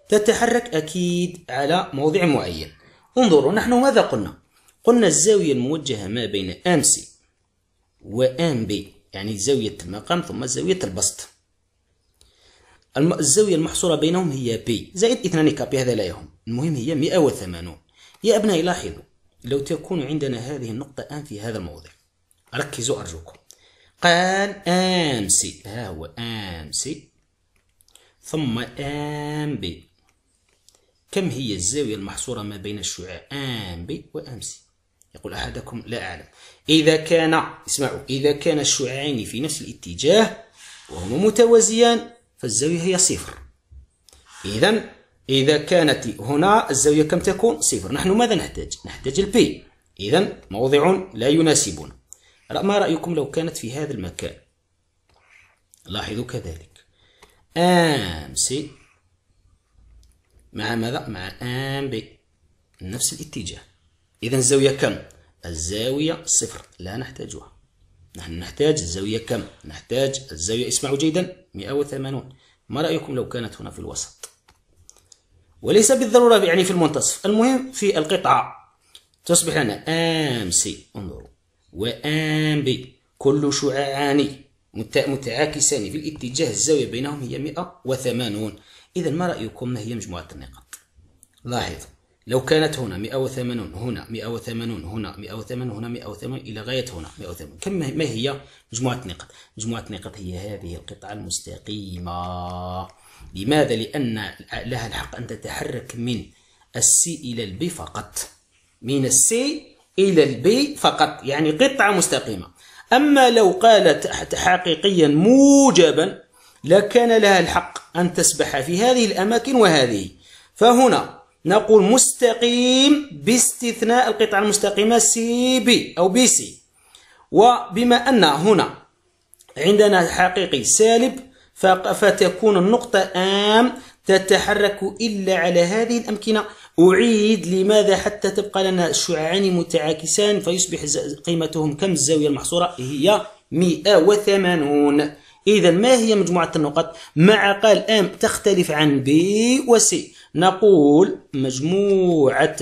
تتحرك أكيد على موضع معين انظروا نحن ماذا قلنا قلنا الزاوية الموجهة ما بين أم سي و ام بي يعني زاوية المقام ثم زاوية البسط الزاوية المحصورة بينهم هي بي زائد اثنان كابي هذا لا يهم المهم هي 180 يا أبنائي لاحظوا لو تكون عندنا هذه النقطة ان في هذا الموضع ركزوا أرجوكم قال ام سي ها هو ام سي ثم أم بي كم هي الزاوية المحصورة ما بين الشعاع أم بي وأم سي يقول أحدكم لا أعلم إذا كان اسمعوا إذا كان الشعاعين في نفس الاتجاه وهما متوازيان فالزاوية هي صفر إذا إذا كانت هنا الزاوية كم تكون صفر نحن ماذا نحتاج نحتاج البي إذا موضع لا يناسبنا ما رأيكم لو كانت في هذا المكان لاحظوا كذلك أم سي مع ماذا؟ مع ان بي نفس الاتجاه إذا الزاوية كم؟ الزاوية صفر لا نحتاجها نحن نحتاج الزاوية كم؟ نحتاج الزاوية اسمعوا جيدا 180 ما رأيكم لو كانت هنا في الوسط؟ وليس بالضرورة يعني في المنتصف المهم في القطعة تصبح لنا أم سي انظروا وأم بي كل شعاعان متعاكسان في الاتجاه الزاوية بينهم هي 180 إذا ما رأيكم ما هي مجموعة النقاط لاحظ لو كانت هنا 180 هنا 180 هنا 180 هنا 180 إلى غاية هنا 180 كم ما هي مجموعة النقاط مجموعة النقاط هي هذه القطعة المستقيمة لماذا؟ لأن لها الحق أن تتحرك من السي إلى البي فقط من السي إلى البي فقط يعني قطعة مستقيمة أما لو قالت حقيقيا موجبا لكان لها الحق أن تسبح في هذه الأماكن وهذه فهنا نقول مستقيم باستثناء القطعة المستقيمة سي بي أو بي سي وبما أن هنا عندنا حقيقي سالب فتكون النقطة آم تتحرك إلا على هذه الأمكنة أعيد لماذا حتى تبقى لنا شعاعين متعاكسان فيصبح قيمتهم كم الزاوية المحصورة هي 180 إذا ما هي مجموعة النقط؟ مع قال أم تختلف عن بي وسي نقول مجموعة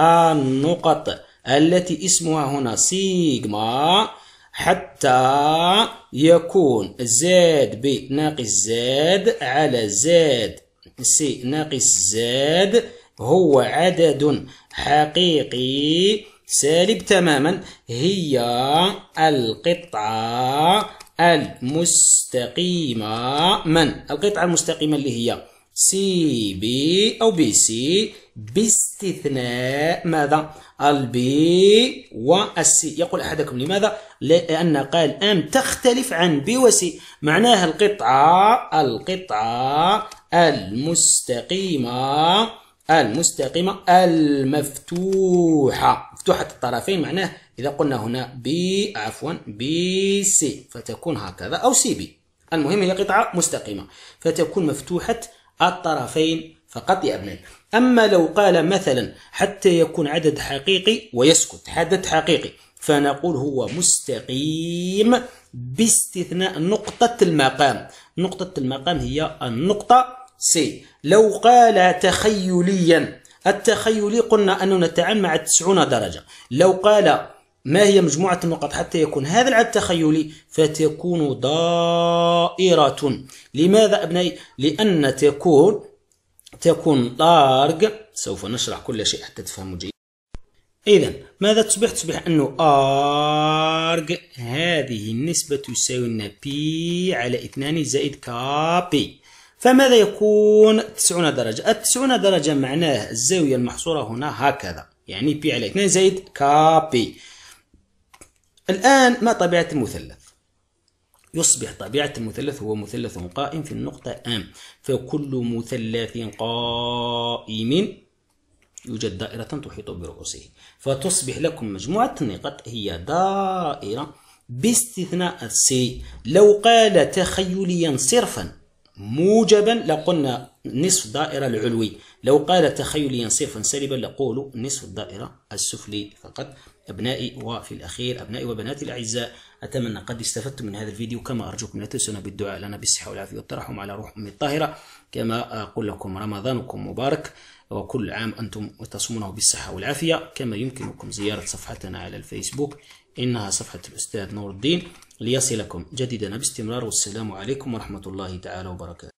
النقط التي اسمها هنا سيجما حتى يكون زاد بي ناقص زاد على زاد سي ناقص زاد هو عدد حقيقي سالب تماما هي القطعة المستقيمة من القطعة المستقيمة اللي هي سي بي أو بي سي باستثناء ماذا البي والسي يقول أحدكم لماذا لأن قال أم تختلف عن بي وسي معناها القطعة القطعة المستقيمة المستقيمة المفتوحة مفتوحة الطرفين معناه إذا قلنا هنا بي عفوا بي سي فتكون هكذا أو سي بي المهم هي قطعة مستقيمة فتكون مفتوحة الطرفين فقط يا أبنائي أما لو قال مثلا حتى يكون عدد حقيقي ويسكت عدد حقيقي فنقول هو مستقيم باستثناء نقطة المقام نقطة المقام هي النقطة سي لو قال تخيليا التخيلي قلنا أننا نتعامل مع 90 درجة لو قال ما هي مجموعة النقط حتى يكون هذا العدد تخيلي فتكون دائرة لماذا أبنائي؟ لأن تكون تكون طارق سوف نشرح كل شيء حتى تفهموا جيد إذا ماذا تصبح؟ تصبح أنه أرج هذه النسبة تساوي لنا بي على 2 زائد كابي فماذا يكون 90 درجة 90 درجة معناه الزاوية المحصورة هنا هكذا يعني بي على 2 زائد كابي الآن ما طبيعة المثلث يصبح طبيعة المثلث هو مثلث قائم في النقطة أم فكل مثلث قائم يوجد دائرة تحيط برؤوسه فتصبح لكم مجموعة النقط هي دائرة باستثناء السي لو قال تخيليا صرفا موجبا لقلنا نصف دائرة العلوي لو قال تخيليا صرفا سلبا لقولوا نصف الدائرة السفلي فقط أبنائي وفي الأخير أبنائي وبناتي الأعزاء أتمنى قد استفدتم من هذا الفيديو كما أرجوكم لا تنسونا بالدعاء لنا بالصحة والعافية والترحم على روح أمي الطاهرة كما أقول لكم رمضانكم مبارك وكل عام أنتم تصومونه بالصحة والعافية كما يمكنكم زيارة صفحتنا على الفيسبوك إنها صفحة الأستاذ نور الدين ليصلكم جديدا باستمرار والسلام عليكم ورحمة الله تعالى وبركاته